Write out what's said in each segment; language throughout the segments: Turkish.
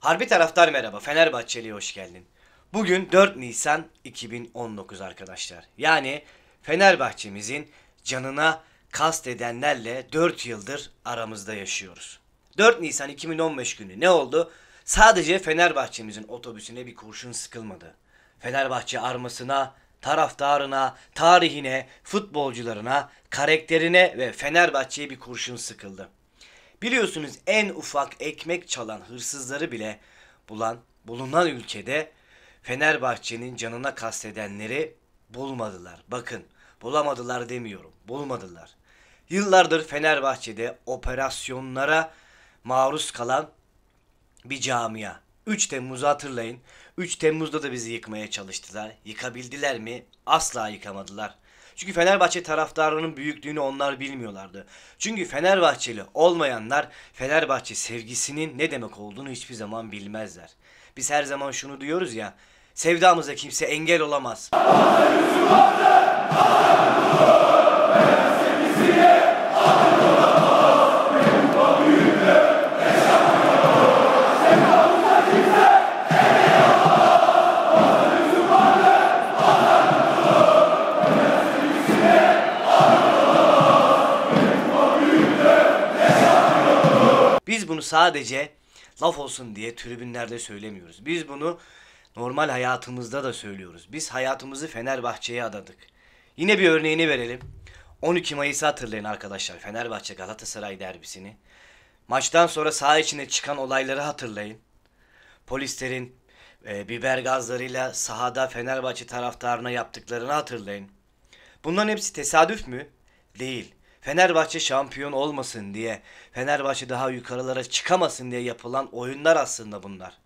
Harbi taraftar merhaba. Fenerbahçeli'ye hoş geldin. Bugün 4 Nisan 2019 arkadaşlar. Yani Fenerbahçemizin canına kast edenlerle 4 yıldır aramızda yaşıyoruz. 4 Nisan 2015 günü ne oldu? Sadece Fenerbahçemizin otobüsüne bir kurşun sıkılmadı. Fenerbahçe armasına, taraftarına, tarihine, futbolcularına, karakterine ve Fenerbahçe'ye bir kurşun sıkıldı. Biliyorsunuz en ufak ekmek çalan hırsızları bile bulan bulunan ülkede Fenerbahçe'nin canına kastedenleri bulmadılar. Bakın bulamadılar demiyorum. Bulmadılar. Yıllardır Fenerbahçe'de operasyonlara maruz kalan bir camia. 3 Temmuz'u hatırlayın. 3 Temmuz'da da bizi yıkmaya çalıştılar. Yıkabildiler mi? Asla yıkamadılar. Çünkü Fenerbahçe taraftarının büyüklüğünü onlar bilmiyorlardı. Çünkü Fenerbahçeli olmayanlar Fenerbahçe sevgisinin ne demek olduğunu hiçbir zaman bilmezler. Biz her zaman şunu diyoruz ya, sevdamıza kimse engel olamaz. Hayır, bunu sadece laf olsun diye tribünlerde söylemiyoruz. Biz bunu normal hayatımızda da söylüyoruz. Biz hayatımızı Fenerbahçe'ye adadık. Yine bir örneğini verelim. 12 Mayıs'ı hatırlayın arkadaşlar. Fenerbahçe Galatasaray derbisini. Maçtan sonra saha içine çıkan olayları hatırlayın. Polislerin e, biber gazlarıyla sahada Fenerbahçe taraftarına yaptıklarını hatırlayın. Bunların hepsi tesadüf mü? Değil. Fenerbahçe şampiyon olmasın diye, Fenerbahçe daha yukarılara çıkamasın diye yapılan oyunlar aslında bunlar.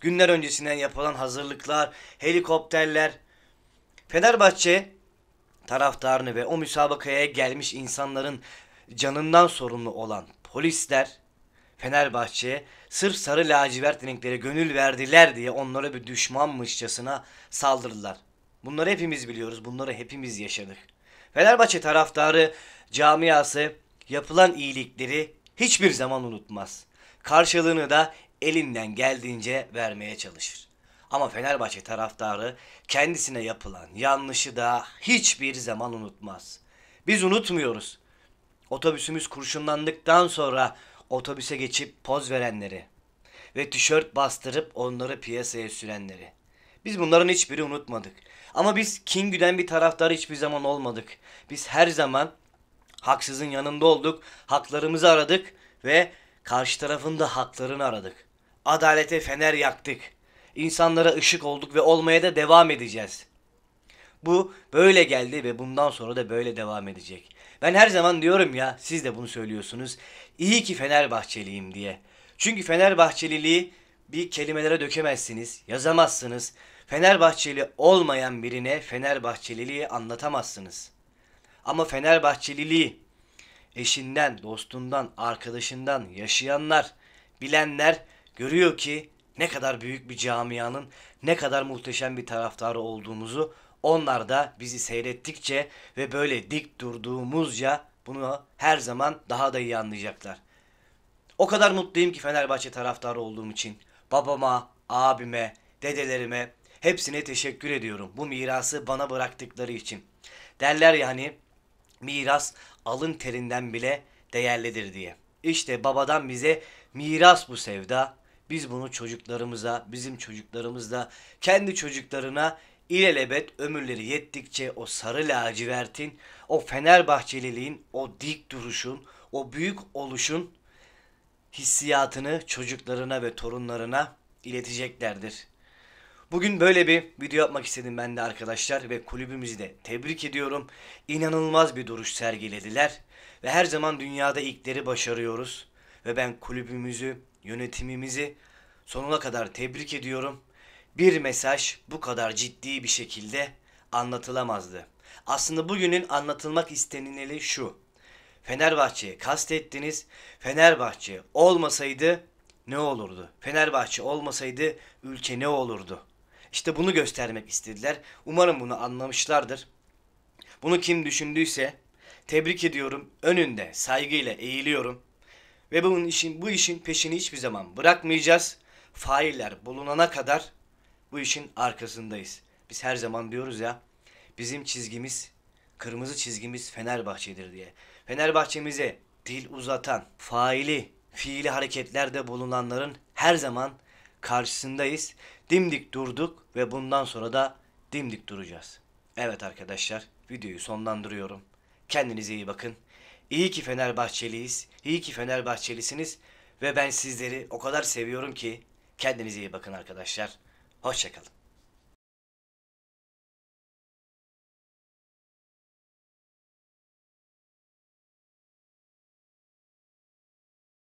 Günler öncesinden yapılan hazırlıklar, helikopterler. Fenerbahçe taraftarını ve o müsabakaya gelmiş insanların canından sorumlu olan polisler Fenerbahçe sırf sarı lacivert renklere gönül verdiler diye onlara bir düşmanmışçasına saldırdılar. Bunları hepimiz biliyoruz, bunları hepimiz yaşadık. Fenerbahçe taraftarı camiası yapılan iyilikleri hiçbir zaman unutmaz. Karşılığını da elinden geldiğince vermeye çalışır. Ama Fenerbahçe taraftarı kendisine yapılan yanlışı da hiçbir zaman unutmaz. Biz unutmuyoruz. Otobüsümüz kurşunlandıktan sonra otobüse geçip poz verenleri ve tişört bastırıp onları piyasaya sürenleri. Biz bunların hiçbiri unutmadık. Ama biz Kingü'den bir taraftar hiçbir zaman olmadık. Biz her zaman haksızın yanında olduk, haklarımızı aradık ve karşı tarafın da haklarını aradık. Adalete fener yaktık. İnsanlara ışık olduk ve olmaya da devam edeceğiz. Bu böyle geldi ve bundan sonra da böyle devam edecek. Ben her zaman diyorum ya, siz de bunu söylüyorsunuz. İyi ki Fenerbahçeliyim diye. Çünkü Fenerbahçeliliği bir kelimelere dökemezsiniz, yazamazsınız. Fenerbahçeli olmayan birine Fenerbahçeliliği anlatamazsınız. Ama Fenerbahçeliliği eşinden, dostundan, arkadaşından yaşayanlar, bilenler görüyor ki ne kadar büyük bir camianın, ne kadar muhteşem bir taraftarı olduğumuzu onlar da bizi seyrettikçe ve böyle dik durduğumuzca bunu her zaman daha da iyi anlayacaklar. O kadar mutluyum ki Fenerbahçe taraftarı olduğum için. Babama, abime, dedelerime, Hepsine teşekkür ediyorum bu mirası bana bıraktıkları için. Derler yani miras alın terinden bile değerlidir diye. İşte babadan bize miras bu sevda. Biz bunu çocuklarımıza, bizim çocuklarımızda, kendi çocuklarına ilelebet ömürleri yettikçe o sarı lacivertin, o Fenerbahçeliliğin, o dik duruşun, o büyük oluşun hissiyatını çocuklarına ve torunlarına ileteceklerdir. Bugün böyle bir video yapmak istedim ben de arkadaşlar ve kulübümüzü de tebrik ediyorum. İnanılmaz bir duruş sergilediler ve her zaman dünyada ilkleri başarıyoruz. Ve ben kulübümüzü, yönetimimizi sonuna kadar tebrik ediyorum. Bir mesaj bu kadar ciddi bir şekilde anlatılamazdı. Aslında bugünün anlatılmak istenileni şu. Fenerbahçe'ye kastettiniz. Fenerbahçe olmasaydı ne olurdu? Fenerbahçe olmasaydı ülke ne olurdu? İşte bunu göstermek istediler. Umarım bunu anlamışlardır. Bunu kim düşündüyse tebrik ediyorum. Önünde saygıyla eğiliyorum. Ve bunun işin, bu işin peşini hiçbir zaman bırakmayacağız. Failler bulunana kadar bu işin arkasındayız. Biz her zaman diyoruz ya bizim çizgimiz, kırmızı çizgimiz Fenerbahçe'dir diye. Fenerbahçemize dil uzatan, faili, fiili hareketlerde bulunanların her zaman karşısındayız. Dimdik durduk ve bundan sonra da dimdik duracağız. Evet arkadaşlar videoyu sonlandırıyorum. Kendinize iyi bakın. İyi ki Fenerbahçeliyiz. İyi ki Fenerbahçelisiniz. Ve ben sizleri o kadar seviyorum ki kendinize iyi bakın arkadaşlar. Hoşçakalın.